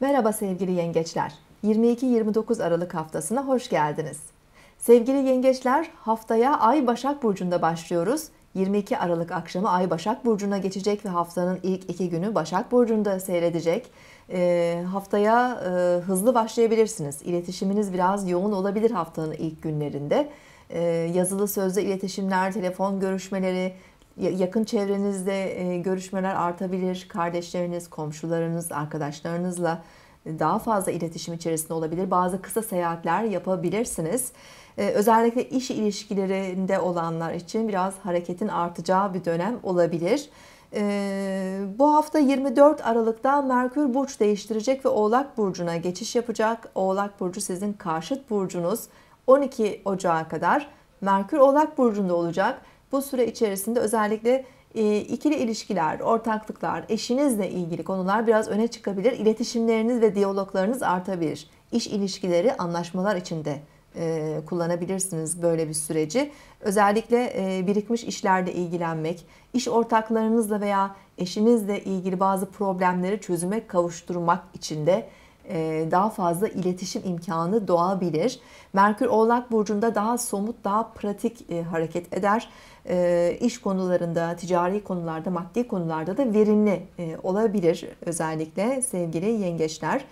Merhaba sevgili yengeçler. 22-29 Aralık haftasına hoş geldiniz. Sevgili yengeçler, haftaya Ay Başak burcunda başlıyoruz. 22 Aralık akşamı Ay Başak Burcu'na geçecek ve haftanın ilk iki günü Başak Burcu'nda seyredecek. E, haftaya e, hızlı başlayabilirsiniz. İletişiminiz biraz yoğun olabilir haftanın ilk günlerinde. E, yazılı sözde iletişimler, telefon görüşmeleri, yakın çevrenizde e, görüşmeler artabilir. Kardeşleriniz, komşularınız, arkadaşlarınızla e, daha fazla iletişim içerisinde olabilir. Bazı kısa seyahatler yapabilirsiniz. E, özellikle iş ilişkilerinde olanlar için biraz hareketin artacağı bir dönem olabilir. bu hafta 24 Aralık'ta Merkür burç değiştirecek ve Oğlak burcuna geçiş yapacak. Oğlak burcu sizin karşıt burcunuz. 12 Ocağı kadar Merkür Oğlak burcunda olacak. Bu süre içerisinde özellikle e, ikili ilişkiler, ortaklıklar, eşinizle ilgili konular biraz öne çıkabilir. İletişimleriniz ve diyaloglarınız artabilir. İş ilişkileri anlaşmalar içinde e, kullanabilirsiniz böyle bir süreci. Özellikle e, birikmiş işlerle ilgilenmek, iş ortaklarınızla veya eşinizle ilgili bazı problemleri çözüme kavuşturmak için de e, daha fazla iletişim imkanı doğabilir. Merkür Oğlak Burcu'nda daha somut, daha pratik e, hareket eder. E, iş konularında, ticari konularda, maddi konularda da verimli olabilir özellikle sevgili yengeçler.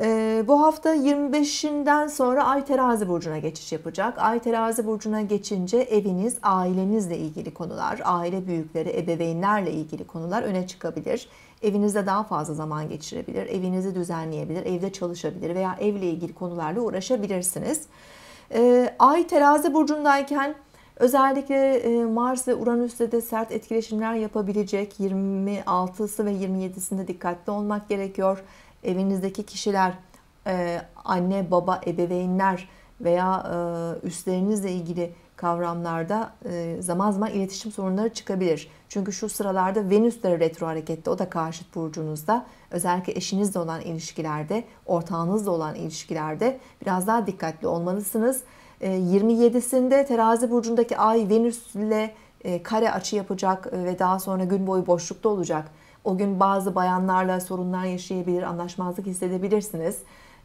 Ee, bu hafta 25'inden sonra Ay terazi burcuna geçiş yapacak. Ay terazi burcuna geçince eviniz, ailenizle ilgili konular, aile büyükleri, ebeveynlerle ilgili konular öne çıkabilir. Evinizde daha fazla zaman geçirebilir, evinizi düzenleyebilir, evde çalışabilir veya evle ilgili konularla uğraşabilirsiniz. Ee, Ay terazi burcundayken özellikle e, Mars ve Uranüs'te de sert etkileşimler yapabilecek 26'sı ve 27'sinde dikkatli olmak gerekiyor evinizdeki kişiler e, anne, baba, ebeveynler veya e, üstlerinizle ilgili kavramlarda e, zaman zaman iletişim sorunları çıkabilir. Çünkü şu sıralarda Venüs de retro harekette o da karşıt burcunuzda. Özellikle eşinizle olan ilişkilerde, ortağınızla olan ilişkilerde biraz daha dikkatli olmalısınız. 27'sinde terazi burcundaki ay Venüs ile kare açı yapacak ve daha sonra gün boyu boşlukta olacak. O gün bazı bayanlarla sorunlar yaşayabilir, anlaşmazlık hissedebilirsiniz.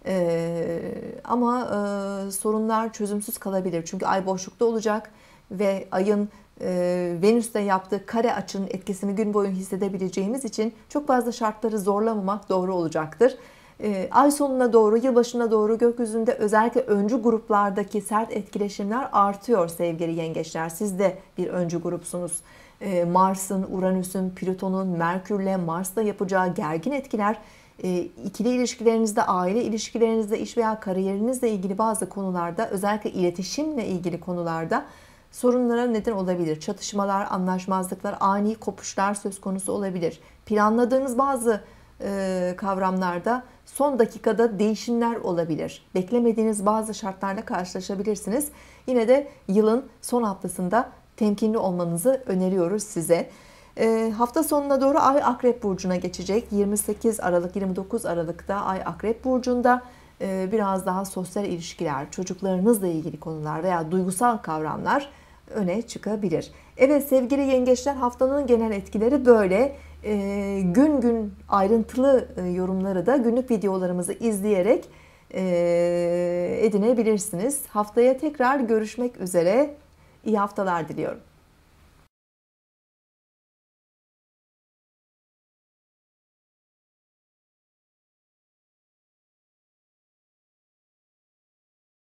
Ee, ama e, sorunlar çözümsüz kalabilir. Çünkü ay boşlukta olacak ve ayın e, Venüs'te yaptığı kare açının etkisini gün boyu hissedebileceğimiz için çok fazla şartları zorlamamak doğru olacaktır. Ee, ay sonuna doğru, yılbaşına doğru gökyüzünde özellikle öncü gruplardaki sert etkileşimler artıyor sevgili yengeçler. Siz de bir öncü grupsunuz. E, Mars'ın, Uranüs'ün, Plüton'un, Merkür'le, Mars'la yapacağı gergin etkiler e, ikili ilişkilerinizde, aile ilişkilerinizde, iş veya kariyerinizle ilgili bazı konularda özellikle iletişimle ilgili konularda sorunlara neden olabilir. Çatışmalar, anlaşmazlıklar, ani kopuşlar söz konusu olabilir. Planladığınız bazı e, kavramlarda son dakikada değişimler olabilir. Beklemediğiniz bazı şartlarla karşılaşabilirsiniz. Yine de yılın son haftasında temkinli olmanızı öneriyoruz size. E, hafta sonuna doğru Ay Akrep Burcu'na geçecek. 28 Aralık 29 Aralık'ta Ay Akrep Burcu'nda e, biraz daha sosyal ilişkiler, çocuklarınızla ilgili konular veya duygusal kavramlar öne çıkabilir. Evet sevgili yengeçler haftanın genel etkileri böyle. E, gün gün ayrıntılı e, yorumları da günlük videolarımızı izleyerek e, edinebilirsiniz. Haftaya tekrar görüşmek üzere. İyi haftalar diliyorum.